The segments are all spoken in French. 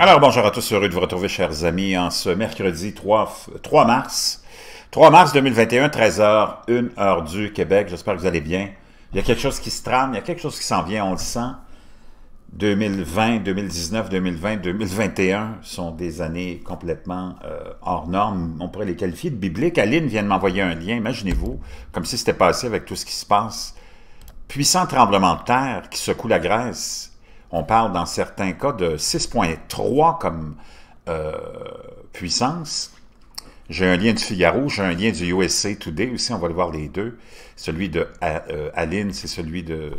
Alors bonjour à tous, heureux de vous retrouver chers amis en ce mercredi 3, 3 mars. 3 mars 2021, 13h, 1 heure du Québec. J'espère que vous allez bien. Il y a quelque chose qui se trame, il y a quelque chose qui s'en vient, on le sent. 2020, 2019, 2020, 2021 sont des années complètement euh, hors normes. On pourrait les qualifier de bibliques. Aline vient de m'envoyer un lien, imaginez-vous, comme si c'était passé avec tout ce qui se passe. Puissant tremblement de terre qui secoue la Grèce on parle dans certains cas de 6.3 comme euh, puissance. J'ai un lien du Figaro, j'ai un lien du USA Today aussi, on va le voir les deux. Celui de euh, Aline, c'est celui de,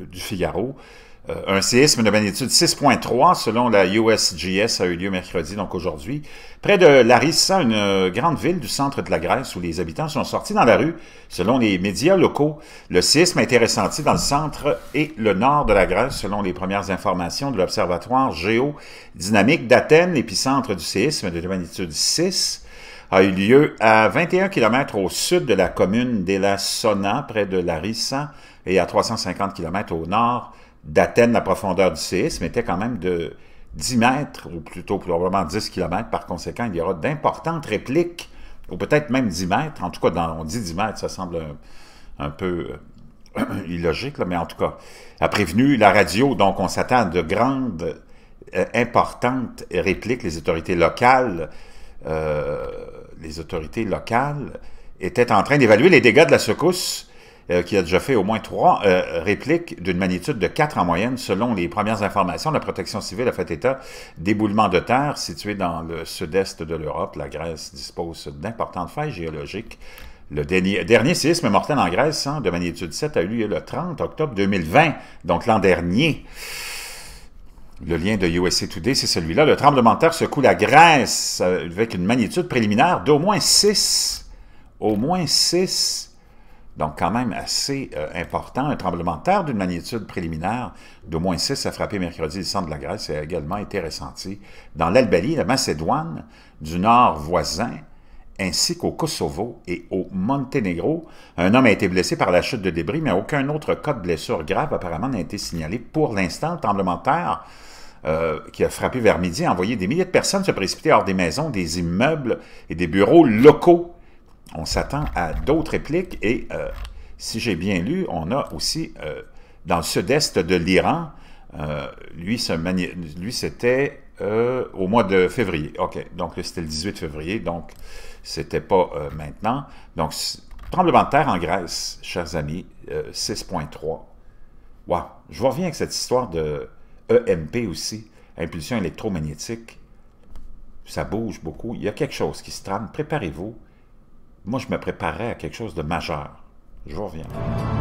du Figaro. Euh, un séisme de magnitude 6.3 selon la USGS a eu lieu mercredi, donc aujourd'hui, près de Larissa, une euh, grande ville du centre de la Grèce où les habitants sont sortis dans la rue. Selon les médias locaux, le séisme a été ressenti dans le centre et le nord de la Grèce selon les premières informations de l'Observatoire géodynamique d'Athènes, l'épicentre du séisme de magnitude 6 a eu lieu à 21 km au sud de la commune d'Elassona, près de Larissa, et à 350 km au nord d'Athènes, la profondeur du séisme était quand même de 10 mètres, ou plutôt probablement 10 km. Par conséquent, il y aura d'importantes répliques, ou peut-être même 10 mètres. En tout cas, dans, on dit 10 mètres, ça semble un, peu euh, illogique, mais en tout cas, a prévenu la radio, donc on s'attend à de grandes, euh, importantes répliques. Les autorités locales, euh, les autorités locales étaient en train d'évaluer les dégâts de la secousse euh, qui a déjà fait au moins trois euh, répliques d'une magnitude de 4 en moyenne, selon les premières informations. La protection civile a fait état d'éboulements de terre situés dans le sud-est de l'Europe. La Grèce dispose d'importantes failles géologiques. Le dernier, dernier, séisme mortel en Grèce hein, de magnitude 7 a eu lieu le 30 octobre 2020, donc l'an dernier. Le lien de USA Today, c'est celui-là. Le tremblement de terre secoue la Grèce euh, avec une magnitude préliminaire d'au moins 6. Au moins 6 donc quand même assez euh, important. Un tremblement de terre d'une magnitude préliminaire d'au moins 6 a frappé mercredi le centre de la Grèce et a également été ressenti dans l'Albanie, la Macédoine, du nord voisin, ainsi qu'au Kosovo et au Monténégro. Un homme a été blessé par la chute de débris, mais aucun autre cas de blessure grave apparemment n'a été signalé. Pour l'instant, le tremblement de terre euh, qui a frappé vers midi a envoyé des milliers de personnes se précipiter hors des maisons, des immeubles et des bureaux locaux on s'attend à d'autres répliques et, euh, si j'ai bien lu, on a aussi, euh, dans le sud-est de l'Iran, euh, lui, c'était au mois de février. OK, donc c'était le 18 février, donc c'était pas maintenant. Donc, tremblement de terre en Grèce, chers amis, 6.3. Wow, je reviens avec cette histoire de EMP aussi, impulsion électromagnétique. Ça bouge beaucoup, il y a quelque chose qui se trame, préparez-vous. Moi, je me préparais à quelque chose de majeur. Je vous reviens.